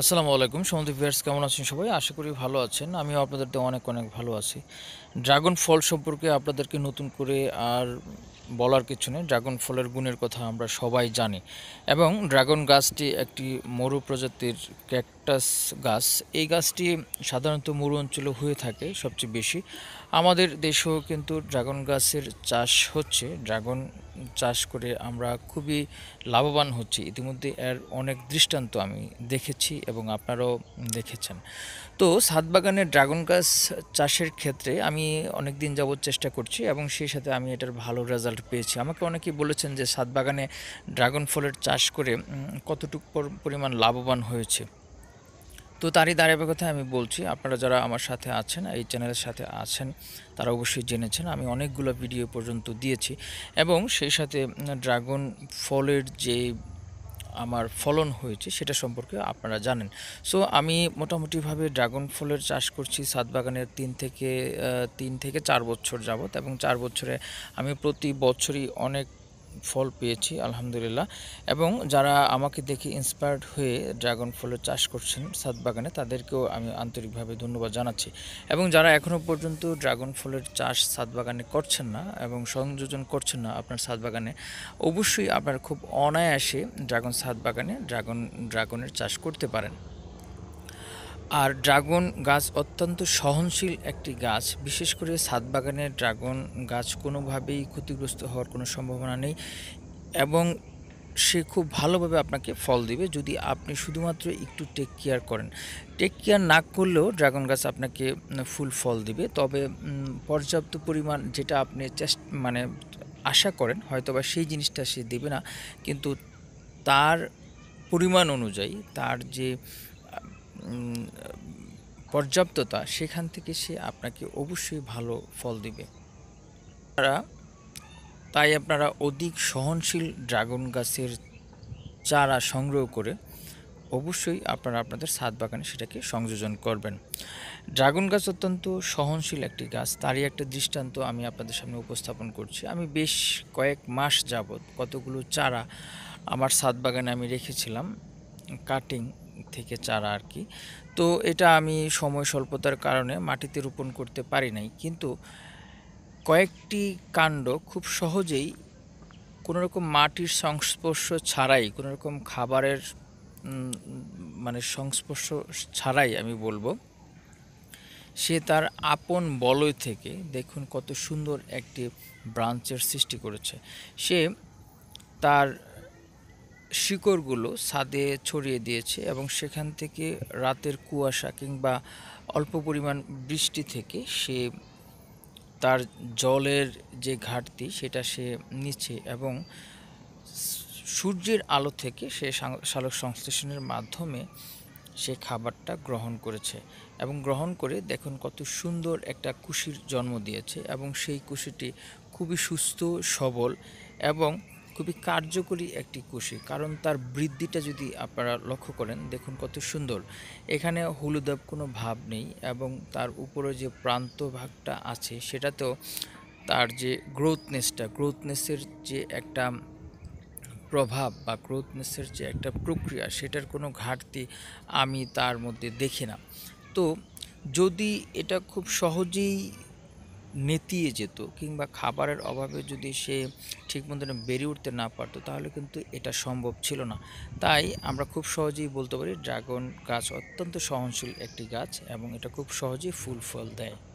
আসসালামু আলাইকুম সমুদ্র ভিয়ার্স কেমন আছেন সবাই আশা করি ভালো আছেন আমিও আপনাদের তো অনেক অনেক ভালো আছি ড্রাগন ফল সম্পর্কে আপনাদেরকে নতুন করে আর বলার কিছু নেই ড্রাগন ফলের গুণের কথা আমরা সবাই জানি এবং ড্রাগন গাছটি একটি মরু প্রজাতির ক্যাকটাস গাছ এই গাছটি সাধারণত মরু অঞ্চলে হয়ে থাকে সবচেয়ে বেশি আমাদের দেশেও কিন্তু ড্রাগন গাছের চাষ হচ্ছে ড্রাগন চাষ করে আমরা খুবই লাভবান হচ্ছি ইতিমধ্যে এর অনেক দৃষ্টান্ত আমি দেখেছি এবং আপনারাও দেখেছেন তো সাত বাগানে ড্রাগন গাছ চাষের ক্ষেত্রে আমি অনেক দিন যাবৎ চেষ্টা করছি এবং সেই সাথে আমি এটার ভালো রেজাল্ট পেয়েছি আমাকে অনেকেই বলেছেন যে সাত বাগানে ড্রাগন ফলের চাষ করে কতটুকু পরিমাণ লাভবান হয়েছে তো তারই কথা আমি বলছি আপনারা যারা আমার সাথে আছেন এই চ্যানেলের সাথে আছেন তারা অবশ্যই জেনেছেন আমি অনেকগুলো ভিডিও পর্যন্ত দিয়েছি এবং সেই সাথে ড্রাগন ফলের যে আমার ফলন হয়েছে সেটা সম্পর্কে আপনারা জানেন সো আমি মোটামুটিভাবে ড্রাগন ফলের চাষ করছি সাত বাগানের তিন থেকে তিন থেকে চার বছর যাবত এবং চার বছরে আমি প্রতি বছরই অনেক ফল পেয়েছি আলহামদুলিল্লাহ এবং যারা আমাকে দেখে ইন্সপায়ার্ড হয়ে ড্রাগন ফলের চাষ করছেন সাত বাগানে তাদেরকেও আমি আন্তরিকভাবে ধন্যবাদ জানাচ্ছি এবং যারা এখনও পর্যন্ত ড্রাগন ফলের চাষ সাত বাগানে করছেন না এবং সংযোজন করছেন না আপনার সাত বাগানে অবশ্যই আপনার খুব অনায়াসে ড্রাগন সাত বাগানে ড্রাগন ড্রাগনের চাষ করতে পারেন আর ড্রাগন গাছ অত্যন্ত সহনশীল একটি গাছ বিশেষ করে ছাদ ড্রাগন গাছ কোনোভাবেই ক্ষতিগ্রস্ত হওয়ার কোনো সম্ভাবনা নেই এবং সে খুব ভালোভাবে আপনাকে ফল দিবে যদি আপনি শুধুমাত্র একটু টেক কেয়ার করেন টেক কেয়ার না করলেও ড্রাগন গাছ আপনাকে ফুল ফল দিবে তবে পর্যাপ্ত পরিমাণ যেটা আপনি চেষ্ট মানে আশা করেন হয়তো বা সেই জিনিসটা সে দেবে না কিন্তু তার পরিমাণ অনুযায়ী তার যে পর্যাপ্ততা সেখান থেকে সে আপনাকে অবশ্যই ভালো ফল দিবে তারা তাই আপনারা অধিক সহনশীল ড্রাগন গাছের চারা সংগ্রহ করে অবশ্যই আপনারা আপনাদের সাত বাগানে সেটাকে সংযোজন করবেন ড্রাগন গাছ অত্যন্ত সহনশীল একটি গাছ তারই একটা দৃষ্টান্ত আমি আপনাদের সামনে উপস্থাপন করছি আমি বেশ কয়েক মাস যাবৎ কতগুলো চারা আমার সাত বাগানে আমি রেখেছিলাম কাটিং থেকে চারা আর কি তো এটা আমি সময় স্বল্পতার কারণে মাটিতে রোপণ করতে পারি নাই কিন্তু কয়েকটি কাণ্ড খুব সহজেই কোনো রকম মাটির সংস্পর্শ ছাড়াই কোনো রকম খাবারের মানে সংস্পর্শ ছাড়াই আমি বলবো সে তার আপন বলয় থেকে দেখুন কত সুন্দর একটি ব্রাঞ্চের সৃষ্টি করেছে সে তার শিকড়গুলো ছাদে ছড়িয়ে দিয়েছে এবং সেখান থেকে রাতের কুয়াশা কিংবা অল্প পরিমাণ বৃষ্টি থেকে সে তার জলের যে ঘাটতি সেটা সে নিচ্ছে এবং সূর্যের আলো থেকে সে সালোক সংশ্লেষণের মাধ্যমে সে খাবারটা গ্রহণ করেছে এবং গ্রহণ করে দেখুন কত সুন্দর একটা কুশির জন্ম দিয়েছে এবং সেই কুশিটি খুবই সুস্থ সবল এবং খুবই কার্যকরী একটি কুশি কারণ তার বৃদ্ধিটা যদি আপনারা লক্ষ্য করেন দেখুন কত সুন্দর এখানে হলুদাব কোনো ভাব নেই এবং তার উপরে যে প্রান্ত ভাগটা আছে সেটাতেও তার যে গ্রোথনেসটা গ্রোথনেসের যে একটা প্রভাব বা গ্রোথনেসের যে একটা প্রক্রিয়া সেটার কোনো ঘাটতি আমি তার মধ্যে দেখি না তো যদি এটা খুব সহজেই নেতিয়ে যেত কিংবা খাবারের অভাবে যদি সে ঠিক মতন বেরিয়ে উঠতে না পারতো তাহলে কিন্তু এটা সম্ভব ছিল না তাই আমরা খুব সহজেই বলতে পারি ড্রাগন গাছ অত্যন্ত সহনশীল একটি গাছ এবং এটা খুব সহজেই ফুল ফল দেয়